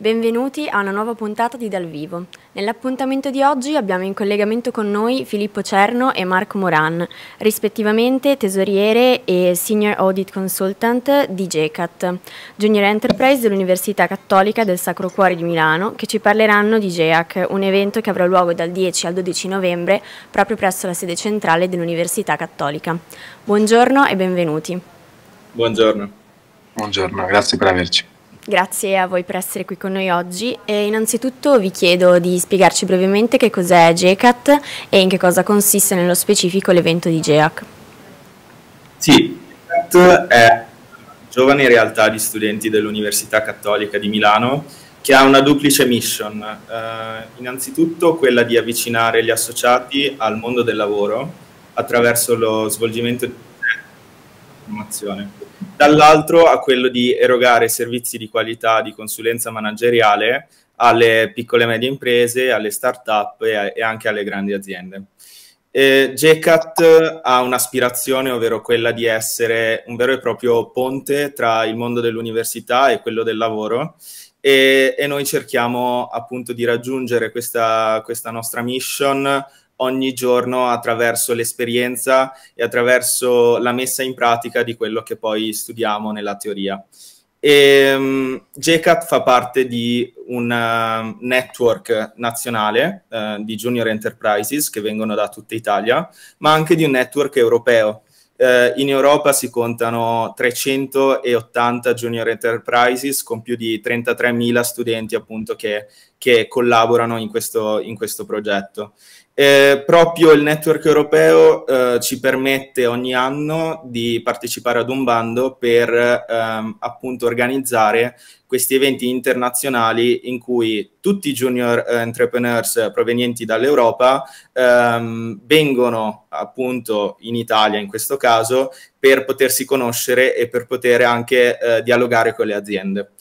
Benvenuti a una nuova puntata di Dal Vivo. Nell'appuntamento di oggi abbiamo in collegamento con noi Filippo Cerno e Marco Moran, rispettivamente tesoriere e senior audit consultant di JECAT, junior enterprise dell'Università Cattolica del Sacro Cuore di Milano, che ci parleranno di JEAC, un evento che avrà luogo dal 10 al 12 novembre proprio presso la sede centrale dell'Università Cattolica. Buongiorno e benvenuti. Buongiorno. Buongiorno, grazie per averci. Grazie a voi per essere qui con noi oggi e innanzitutto vi chiedo di spiegarci brevemente che cos'è GECAT e in che cosa consiste nello specifico l'evento di GEAC. Sì, GECAT è giovane realtà di studenti dell'Università Cattolica di Milano che ha una duplice mission, eh, innanzitutto quella di avvicinare gli associati al mondo del lavoro attraverso lo svolgimento formazione, dall'altro a quello di erogare servizi di qualità di consulenza manageriale alle piccole e medie imprese, alle start-up e, e anche alle grandi aziende. Eh, ha un'aspirazione, ovvero quella di essere un vero e proprio ponte tra il mondo dell'università e quello del lavoro e, e noi cerchiamo appunto di raggiungere questa, questa nostra mission ogni giorno attraverso l'esperienza e attraverso la messa in pratica di quello che poi studiamo nella teoria. E, um, JCAT fa parte di un uh, network nazionale uh, di junior enterprises che vengono da tutta Italia, ma anche di un network europeo. Uh, in Europa si contano 380 junior enterprises con più di 33.000 studenti appunto che, che collaborano in questo, in questo progetto. Eh, proprio il network europeo eh, ci permette ogni anno di partecipare ad un bando per ehm, appunto organizzare questi eventi internazionali in cui tutti i junior eh, entrepreneurs provenienti dall'Europa ehm, vengono appunto in Italia in questo caso per potersi conoscere e per poter anche eh, dialogare con le aziende.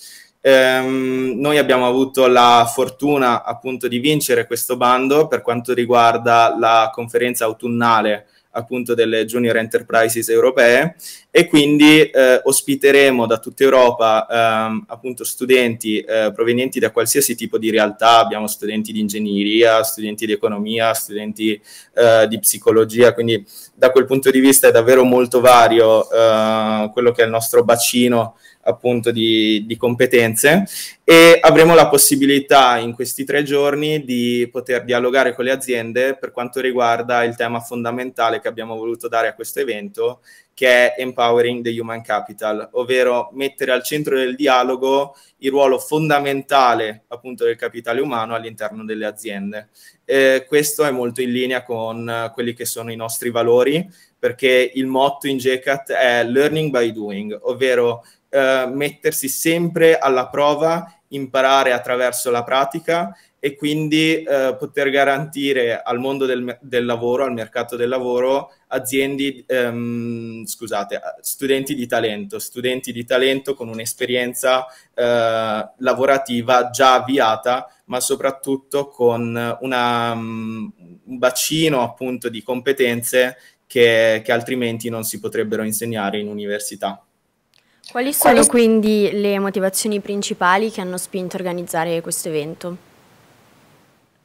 Ehm, noi abbiamo avuto la fortuna appunto di vincere questo bando per quanto riguarda la conferenza autunnale appunto delle junior enterprises europee e quindi eh, ospiteremo da tutta Europa ehm, appunto studenti eh, provenienti da qualsiasi tipo di realtà, abbiamo studenti di ingegneria, studenti di economia, studenti eh, di psicologia, quindi da quel punto di vista è davvero molto vario eh, quello che è il nostro bacino appunto di, di competenze e avremo la possibilità in questi tre giorni di poter dialogare con le aziende per quanto riguarda il tema fondamentale che abbiamo voluto dare a questo evento, che è Empowering the Human Capital, ovvero mettere al centro del dialogo il ruolo fondamentale appunto del capitale umano all'interno delle aziende. Eh, questo è molto in linea con eh, quelli che sono i nostri valori, perché il motto in JCAT è Learning by Doing, ovvero eh, mettersi sempre alla prova, imparare attraverso la pratica e quindi eh, poter garantire al mondo del, del, lavoro, al mercato del lavoro, aziende, ehm, scusate, studenti di talento, studenti di talento con un'esperienza eh, lavorativa già avviata, ma soprattutto con una, um, un bacino appunto di competenze che, che altrimenti non si potrebbero insegnare in università. Quali sono Quali... quindi le motivazioni principali che hanno spinto a organizzare questo evento?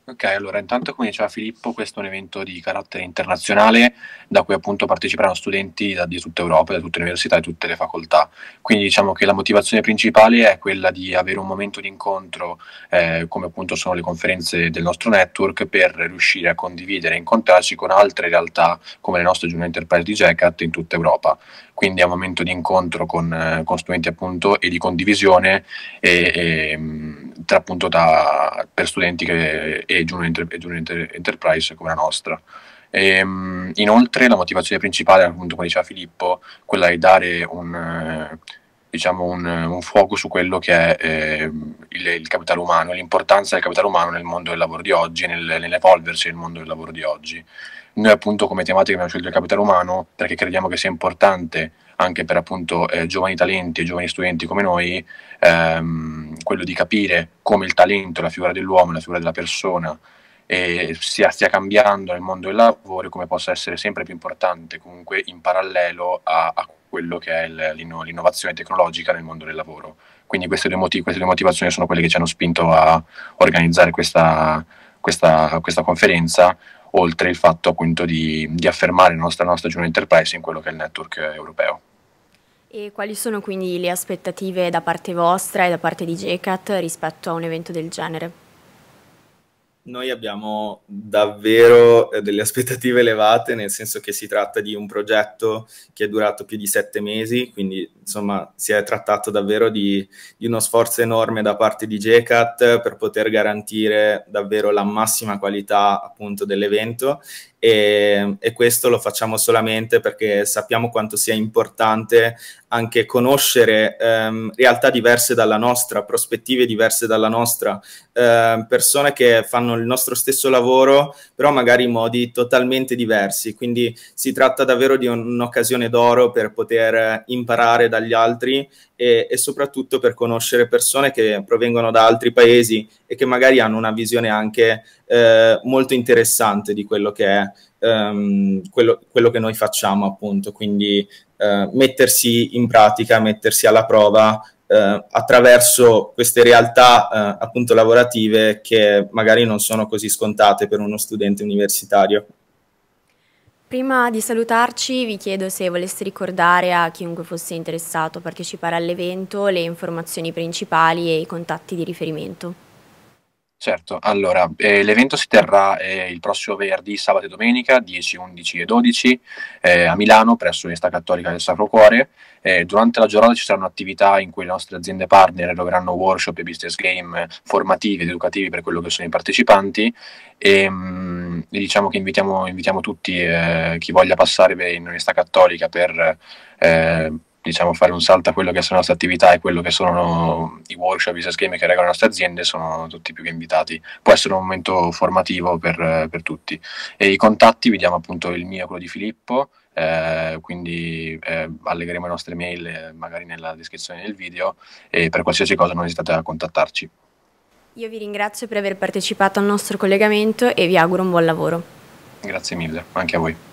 Ok, allora intanto come diceva Filippo questo è un evento di carattere internazionale da cui appunto parteciperanno studenti da, di tutta Europa, da tutte le università e tutte le facoltà. Quindi diciamo che la motivazione principale è quella di avere un momento di incontro eh, come appunto sono le conferenze del nostro network per riuscire a condividere e incontrarci con altre realtà come le nostre Junior Enterprise di JCAT in tutta Europa quindi è un momento di incontro con, eh, con studenti appunto e di condivisione e, e, mm, tra, appunto da, per studenti che, e junior, junior enterprise come la nostra. E, ehm, inoltre la motivazione principale, appunto come diceva Filippo, quella di dare un diciamo, un, un, fuoco su quello che è eh, il, il, capitale umano, l'importanza del capitale umano nel mondo del lavoro di oggi, nel, nell'evolversi del mondo del lavoro di oggi. Noi appunto come tematica abbiamo scelto il capitale umano perché crediamo che sia importante anche per appunto eh, giovani talenti e giovani studenti come noi ehm, quello di capire come il talento, la figura dell'uomo, la figura della persona eh, sia, stia cambiando nel mondo del lavoro e come possa essere sempre più importante comunque in parallelo a, a quello che è l'inno, l'innovazione tecnologica nel mondo del lavoro. Quindi queste due, motiv- queste due motivazioni sono quelle che ci hanno spinto a organizzare questa, questa, questa conferenza oltre il fatto appunto di, di affermare la nostra, la nostra stagione enterprise in quello che è il network europeo. E quali sono quindi le aspettative da parte vostra e da parte di JCAT rispetto a un evento del genere? noi abbiamo davvero eh, delle aspettative elevate, nel senso che si tratta di un progetto che è durato più di sette mesi, quindi insomma si è trattato davvero di, di uno sforzo enorme da parte di JCAT per poter garantire davvero la massima qualità appunto dell'evento e, e, questo lo facciamo solamente perché sappiamo quanto sia importante anche conoscere ehm, realtà diverse dalla nostra, prospettive diverse dalla nostra, eh, persone che fanno il nostro stesso lavoro, però magari in modi totalmente diversi. Quindi si tratta davvero di un'occasione d'oro per poter imparare dagli altri e, e soprattutto per conoscere persone che provengono da altri paesi e che magari hanno una visione anche eh, molto interessante di quello che è ehm, quello, quello, che noi facciamo, appunto. Quindi eh, mettersi in pratica, mettersi alla prova eh, attraverso queste realtà eh, appunto lavorative che magari non sono così scontate per uno studente universitario. Prima di salutarci vi chiedo se voleste ricordare a chiunque fosse interessato a partecipare all'evento le informazioni principali e i contatti di riferimento. Certo, allora eh, l'evento si terrà eh, il prossimo venerdì, sabato e domenica 10, 11 e 12 eh, a Milano presso l'Università Cattolica del Sacro Cuore. Eh, durante la giornata ci saranno attività in cui le nostre aziende partner erogeranno workshop e business game eh, formativi ed educativi per quello che sono i partecipanti e, ehm, mh, e diciamo che invitiamo, invitiamo tutti eh, chi voglia passare in Università Cattolica per diciamo, fare un salto a quello che sono le nostre attività e quello che sono i workshop, i schemi che regolano le nostre aziende, sono tutti più che invitati. Può essere un momento formativo per, per tutti. E i contatti, vi diamo appunto il mio, e quello di Filippo, eh, quindi eh, allegheremo le nostre mail eh, magari nella descrizione del video e per qualsiasi cosa non esitate a contattarci. Io vi ringrazio per aver partecipato al nostro collegamento e vi auguro un buon lavoro. Grazie mille, anche a voi.